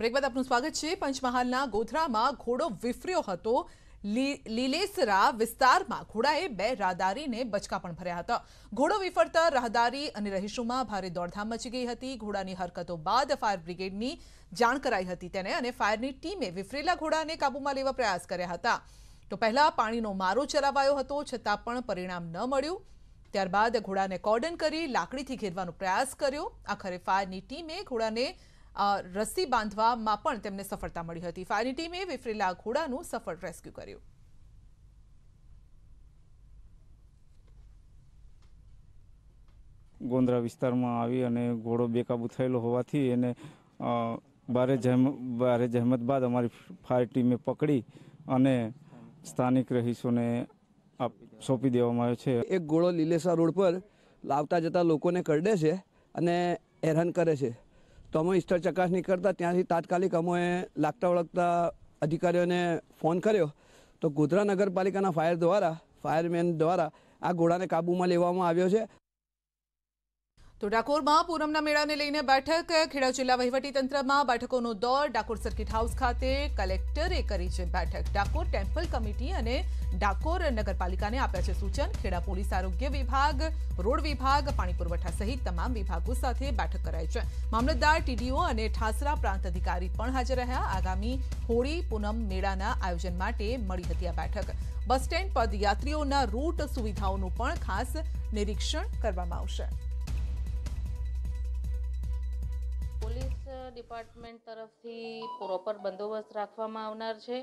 break બાદ આપનું સ્વાગત છે પંચમહાલના ગોધરામાં ઘોડો વિફર્યો હતો લીલેસરા વિસ્તારમાં ઘોડાએ બે રાહદારીને બચકા પણ ભર્યા હતા ઘોડો વિફરતા રાહદારી અને રહીશોમાં ભારે દોડધામ મચી ગઈ હતી ઘોડાની હરકતો બાદ ફાયર બ્રિગેડની જાણ કરાઈ હતી તેને અને ફાયરની ટીમે વિફરેલા ઘોડાને કાબૂમાં લેવા પ્રયાસ કર્યા હતા તો પહેલા પાણીનો મારો ચલાવાયો હતો છતાં પણ પરિણામ ન મળ્યું ત્યારબાદ ઘોડાને કોર્ડન કરી લાકડીથી ઘેરવાનો પ્રયાસ કર્યો આખરે ફાયરની ટીમે ઘોડાને રસી બાંધવામાં પણ તેમને સફળતા મળી હતી ફાયરની ટીમે વિફરેલા ઘોડાનું સફળ રેસ્ક્યુ કર્યું ગોંદરા વિસ્તારમાં આવી અને ઘોડો બેકાબુ થયેલો હોવાથી એને ભારે જહેમ ભારે જહેમત બાદ અમારી ફાયર ટીમે પકડી અને સ્થાનિક રહીશોને સોંપી દેવામાં આવ્યો છે એક ઘોડો લીલેસા રોડ પર લાવતા જતા લોકોને કરડે છે અને હેરાન કરે છે તો અમે સ્થળ ચકાસણી કરતા ત્યાંથી તાત્કાલિક અમે લાગતા વળગતા અધિકારીઓને ફોન કર્યો તો ગોધરા નગરપાલિકાના ફાયર દ્વારા ફાયરમેન દ્વારા આ ઘોડાને કાબૂમાં લેવામાં આવ્યો છે તો ડાકોરમાં પૂનમના મેળાને લઈને બેઠક ખેડા જિલ્લા વહીવટીતંત્રમાં બેઠકોનો દોર ડાકોર સર્કિટ હાઉસ ખાતે કલેક્ટરે કરી છે બેઠક ડાકોર ટેમ્પલ કમિટી અને ડાકોર નગરપાલિકાને આપ્યા છે સૂચન ખેડા પોલીસ આરોગ્ય વિભાગ રોડ વિભાગ પાણી પુરવઠા સહિત તમામ વિભાગો સાથે બેઠક કરાઈ છે મામલતદાર ટીડીઓ અને ઠાસરા પ્રાંત અધિકારી પણ હાજર રહ્યા આગામી હોળી પૂનમ મેળાના આયોજન માટે મળી હતી આ બેઠક બસ સ્ટેન્ડ પદયાત્રીઓના રૂટ સુવિધાઓનું પણ ખાસ નિરીક્ષણ કરવામાં આવશે ડિપાર્ટમેન્ટ તરફથી પ્રોપર બંદોબસ્ત રાખવામાં આવનાર છે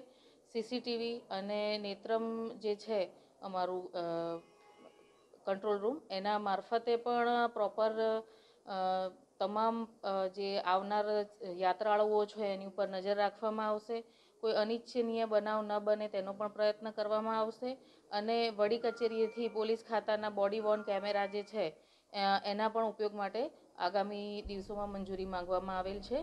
સીસીટીવી અને નેત્રમ જે છે અમારું કંટ્રોલ રૂમ એના મારફતે પણ પ્રોપર તમામ જે આવનાર યાત્રાળુઓ છે એની ઉપર નજર રાખવામાં આવશે કોઈ અનિચ્છનીય બનાવ ન બને તેનો પણ પ્રયત્ન કરવામાં આવશે અને વડી કચેરીએથી પોલીસ ખાતાના બોડી વોર્ન કેમેરા જે છે એના પણ ઉપયોગ માટે આગામી દિવસોમાં મંજૂરી માંગવામાં આવેલ છે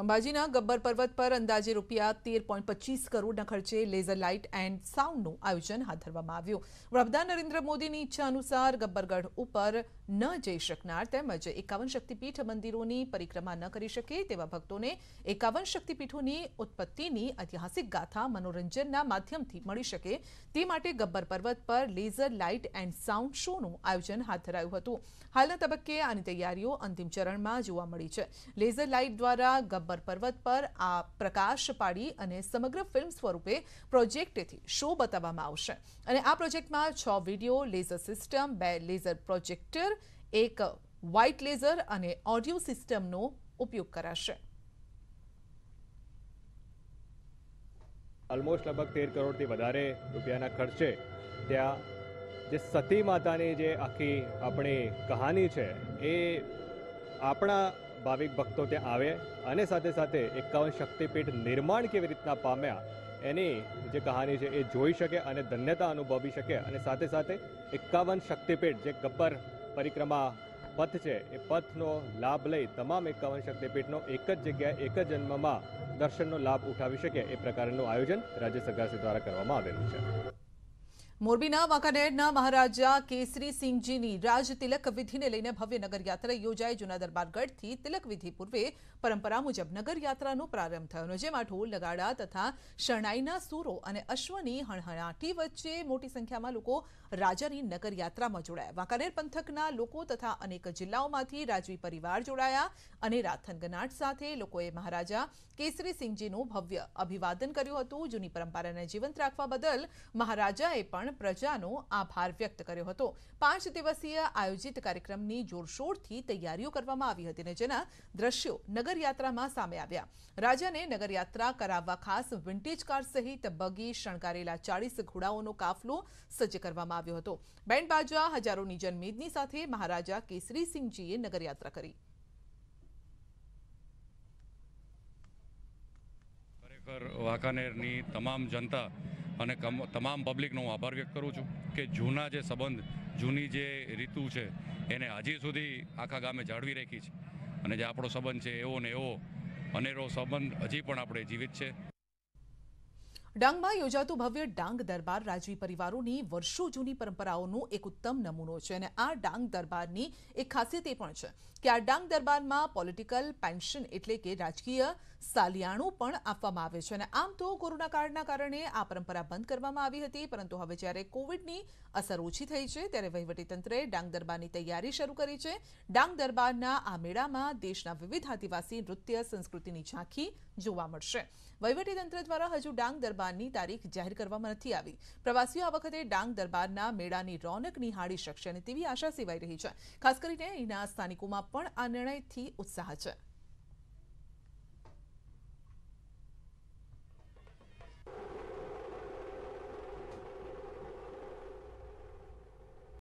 અંબાજીના ગબ્બર પર્વત પર અંદાજે રૂપિયા તેર પોઈન્ટ પચીસ કરોડના ખર્ચે લેઝર લાઇટ એન્ડ સાઉન્ડનું આયોજન હાથ ધરવામાં આવ્યું વડાપ્રધાન નરેન્દ્ર મોદીની ઈચ્છા અનુસાર ગબ્બરગઢ ઉપર ન જઈ શકનાર તેમજ એકાવન શક્તિપીઠ મંદિરોની પરિક્રમા ન કરી શકે તેવા ભક્તોને એકાવન શક્તિપીઠોની ઉત્પત્તિની ઐતિહાસિક ગાથા મનોરંજનના માધ્યમથી મળી શકે તે માટે ગબ્બર પર્વત પર લેઝર લાઇટ એન્ડ સાઉન્ડ શોનું આયોજન હાથ ધરાયું હતું હાલના તબક્કે આની તૈયારીઓ અંતિમ ચરણમાં જોવા મળી છે લેઝર લાઇટ દ્વારા ગબ્બર પર્વત પર આ પ્રકાશ પાડી અને સમગ્ર ફિલ્મ સ્વરૂપે પ્રોજેક્ટેથી શો બતાવવામાં આવશે અને આ પ્રોજેક્ટમાં છ વિડીયો લેઝર સિસ્ટમ બે લેઝર પ્રોજેક્ટર એક વ્હાઇટ લેઝર અને ઓડિયો સિસ્ટમનો ઉપયોગ કરાશે ઓલમોસ્ટ લગભગ તેર કરોડથી વધારે રૂપિયાના ખર્ચે ત્યાં જે સતી માતાની જે આખી આપણી કહાની છે એ આપણા ભાવિક ભક્તો ત્યાં આવે અને સાથે સાથે એકાવન શક્તિપીઠ નિર્માણ કેવી રીતના પામ્યા એની જે કહાની છે એ જોઈ શકે અને ધન્યતા અનુભવી શકે અને સાથે સાથે એકાવન શક્તિપીઠ જે ગબ્બર પરિક્રમા પથ છે એ પથનો લાભ લઈ તમામ એકાવન શક્તિપીઠનો એક જ જગ્યાએ એક જ જન્મમાં દર્શનનો લાભ ઉઠાવી શકે એ પ્રકારનું આયોજન રાજ્ય સરકાર દ્વારા કરવામાં આવેલું છે મોરબીના વાકાનેરના મહારાજા કેસરી સિંહજીની રાજતਿਲક વિધિને લઈને ભવ્ય નગરયાત્રા યોજાય જુના દરબારગઢથી તિલકવિધિ પૂર્વે પરંપરામુ જબનગર યાત્રાનો પ્રારંભ થયો જેમાં ઢોલ નગાડા તથા શરણાઈના સુરો અને અશ્વની હણહણાટી વચ્ચે મોટી સંખ્યામાં લોકો રાજાની નગરયાત્રામાં જોડાયા વાકાનેર પંથકના લોકો તથા અનેક જિલ્લાઓમાંથી રાજવી પરિવાર જોડાયા અને રાથંગનાટ સાથે લોકોએ મહારાજા કેસરી સિંહજીનો ભવ્ય અભિવાદન કર્યું હતું જૂની પરંપરાને જીવંત રાખવા બદલ મહારાજાએ પણ પ્રજાનો આભાર વ્યક્ત કર્યો હતો 5 દિવસીય આયોજિત કાર્યક્રમની જોરશોરથી તૈયારીઓ કરવામાં આવી હતી જેના દ્રશ્યો નગરયાત્રામાં સામે આવ્યા રાજાને નગરયાત્રા કરાવવા ખાસ વિન્ટેજ કાર સહિત બગી શણગારેલા 40 ઘોડાઓનો કાફલો સજજ કરવામાં આવ્યો હતો બેન્ડવાજા હજારોની જનમેદની સાથે મહારાજા કેસરી સિંહજીએ નગરયાત્રા કરી પરે પર વાકાનેરની તમામ જનતા અને તમામ પબ્લિકનો હું આભાર વ્યક્ત કરું છું કે જૂના જે સંબંધ જૂની જે રીતુ છે એને હજી સુધી આખા ગામે જાળવી રાખી છે અને જે આપણો સંબંધ છે એવો ને એવો અનેરો સંબંધ હજી પણ આપણે જીવિત છે ડાંગમાં યોજાતું ભવ્ય ડાંગ દરબાર રાજવી પરિવારોની વર્ષો જૂની પરંપરાઓનું એક ઉત્તમ નમૂનો છે અને આ ડાંગ દરબારની એક ખાસિયત એ પણ છે કે આ ડાંગ દરબારમાં પોલિટિકલ પેન્શન એટલે કે રાજકીય સાલિયાણું પણ આપવામાં આવે છે અને આમ તો કોરોના કાળના કારણે આ પરંપરા બંધ કરવામાં આવી હતી પરંતુ હવે જ્યારે કોવિડની અસર ઓછી થઈ છે ત્યારે વહીવટીતંત્રે ડાંગ દરબારની તૈયારી શરૂ કરી છે ડાંગ દરબારના આ મેળામાં દેશના વિવિધ આદિવાસી નૃત્ય સંસ્કૃતિની ઝાંખી જોવા મળશે વહીવટીતંત્ર દ્વારા હજુ ડાંગ દરબારની તારીખ જાહેર કરવામાં નથી આવી પ્રવાસીઓ આ વખતે ડાંગ દરબારના મેળાની રોનક નિહાળી શકશે અને તેવી આશા સેવાઈ રહી છે ખાસ કરીને અહીંના સ્થાનિકોમાં પણ આ નિર્ણયથી ઉત્સાહ છે